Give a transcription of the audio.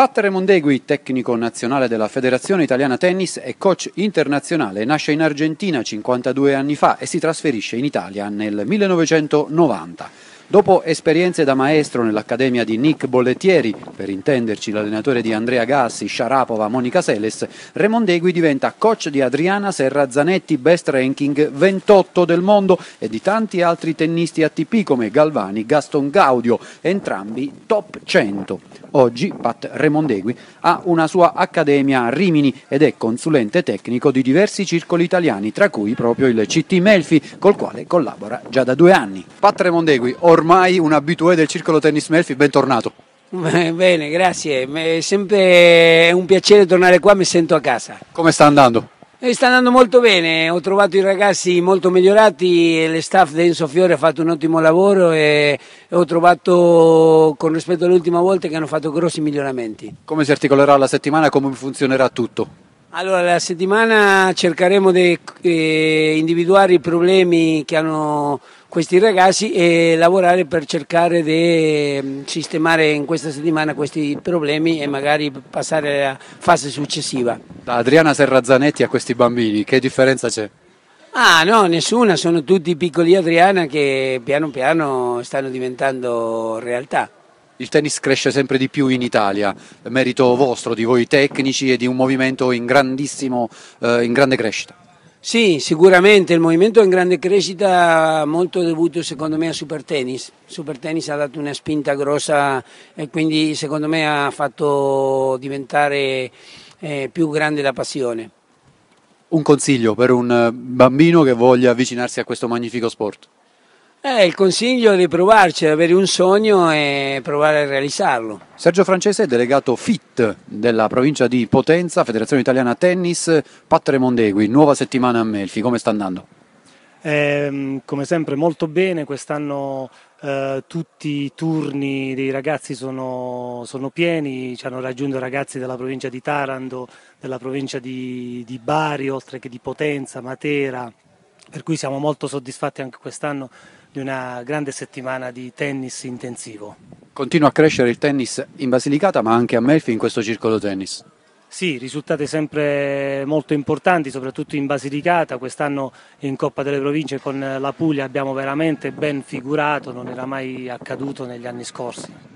Pat Remondegui, tecnico nazionale della Federazione Italiana Tennis e coach internazionale, nasce in Argentina 52 anni fa e si trasferisce in Italia nel 1990. Dopo esperienze da maestro nell'accademia di Nick Bollettieri, per intenderci l'allenatore di Andrea Gassi, Sciarapova, Monica Seles, Remondegui diventa coach di Adriana Serra Zanetti, best ranking 28 del mondo e di tanti altri tennisti ATP come Galvani, Gaston Gaudio, entrambi top 100. Oggi Pat Remondegui ha una sua accademia a Rimini ed è consulente tecnico di diversi circoli italiani, tra cui proprio il CT Melfi, col quale collabora già da due anni. Pat Remondegui, ormai un abitué del circolo tennis Melfi, bentornato. Bene, grazie, è sempre un piacere tornare qua, mi sento a casa. Come sta andando? sta andando molto bene, ho trovato i ragazzi molto migliorati, lo staff di Enzo Fiore ha fatto un ottimo lavoro e ho trovato con rispetto all'ultima volta che hanno fatto grossi miglioramenti. Come si articolerà la settimana e come funzionerà tutto? Allora, la settimana cercheremo di eh, individuare i problemi che hanno questi ragazzi e lavorare per cercare di mm, sistemare in questa settimana questi problemi e magari passare alla fase successiva. Da Adriana Serrazzanetti a questi bambini, che differenza c'è? Ah no, nessuna, sono tutti piccoli Adriana che piano piano stanno diventando realtà. Il tennis cresce sempre di più in Italia, merito vostro, di voi tecnici e di un movimento in, eh, in grande crescita. Sì, sicuramente il movimento è in grande crescita, molto dovuto secondo me a Super Tennis. Super Tennis ha dato una spinta grossa e quindi secondo me ha fatto diventare eh, più grande la passione. Un consiglio per un eh, bambino che voglia avvicinarsi a questo magnifico sport? Eh, il consiglio è di provarci, avere un sogno e provare a realizzarlo. Sergio Francese è delegato FIT della provincia di Potenza, Federazione Italiana Tennis, Patre Mondegui, nuova settimana a Melfi, come sta andando? Eh, come sempre molto bene, quest'anno eh, tutti i turni dei ragazzi sono, sono, pieni, ci hanno raggiunto ragazzi della provincia di Taranto, della provincia di, di Bari, oltre che di Potenza, Matera, per cui siamo molto soddisfatti anche quest'anno di una grande settimana di tennis intensivo. Continua a crescere il tennis in Basilicata ma anche a Melfi in questo circolo tennis. Sì, risultati sempre molto importanti, soprattutto in Basilicata, quest'anno in Coppa delle Province con la Puglia abbiamo veramente ben figurato, non era mai accaduto negli anni scorsi.